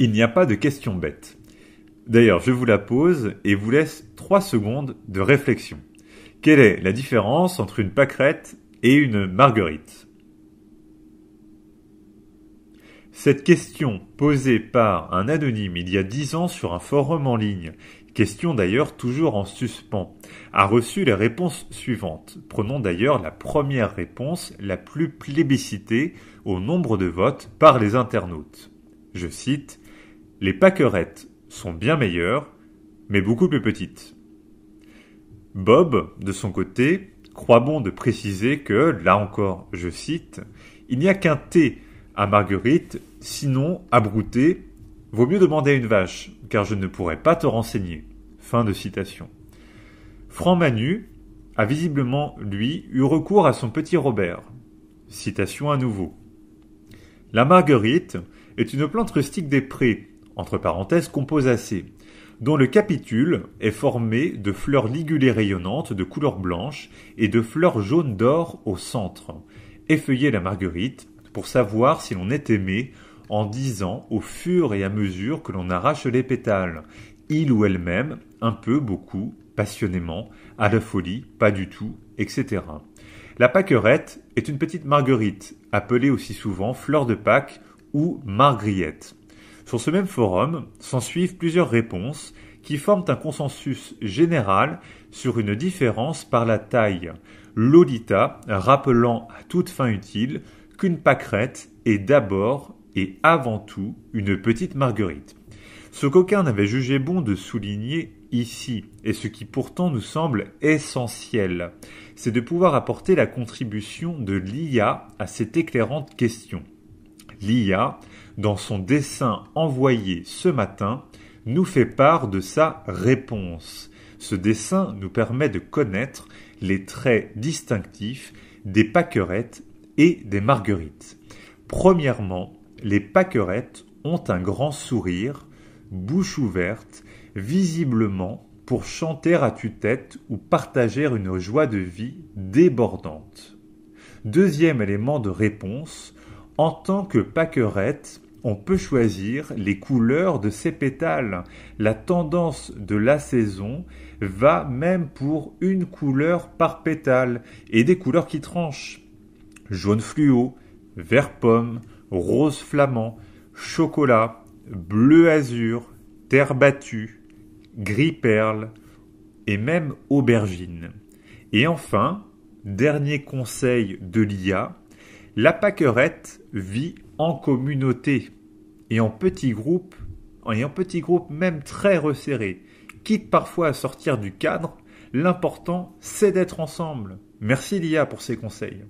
Il n'y a pas de question bête. D'ailleurs, je vous la pose et vous laisse 3 secondes de réflexion. Quelle est la différence entre une pâquerette et une marguerite Cette question posée par un anonyme il y a 10 ans sur un forum en ligne, question d'ailleurs toujours en suspens, a reçu les réponses suivantes. Prenons d'ailleurs la première réponse la plus plébiscitée au nombre de votes par les internautes. Je cite les pâquerettes sont bien meilleures, mais beaucoup plus petites. Bob, de son côté, croit bon de préciser que, là encore, je cite, il n'y a qu'un thé à Marguerite, sinon brouter, vaut mieux demander à une vache, car je ne pourrais pas te renseigner. Fin de citation. Franc Manu a visiblement, lui, eu recours à son petit Robert. Citation à nouveau. La marguerite est une plante rustique des prés entre parenthèses composacées, dont le capitule est formé de fleurs ligulées rayonnantes de couleur blanche et de fleurs jaunes d'or au centre. Effeuillez la marguerite pour savoir si l'on est aimé en disant au fur et à mesure que l'on arrache les pétales, il ou elle-même, un peu, beaucoup, passionnément, à la folie, pas du tout, etc. La pâquerette est une petite marguerite, appelée aussi souvent fleur de Pâques ou margriette. Sur ce même forum s'en suivent plusieurs réponses qui forment un consensus général sur une différence par la taille. Lolita rappelant à toute fin utile qu'une pâquerette est d'abord et avant tout une petite marguerite. Ce qu'aucun n'avait jugé bon de souligner ici, et ce qui pourtant nous semble essentiel, c'est de pouvoir apporter la contribution de l'IA à cette éclairante question. L'IA, dans son dessin envoyé ce matin, nous fait part de sa réponse. Ce dessin nous permet de connaître les traits distinctifs des pâquerettes et des marguerites. Premièrement, les pâquerettes ont un grand sourire, bouche ouverte, visiblement pour chanter à tue-tête ou partager une joie de vie débordante. Deuxième élément de réponse, en tant que paquerette, on peut choisir les couleurs de ses pétales. La tendance de la saison va même pour une couleur par pétale et des couleurs qui tranchent. Jaune fluo, vert pomme, rose flamand, chocolat, bleu azur, terre battue, gris perle et même aubergine. Et enfin, dernier conseil de l'IA, la paquerette vit en communauté et en petits groupes, et en petits groupes même très resserrés, quitte parfois à sortir du cadre, l'important c'est d'être ensemble. Merci Lia pour ces conseils.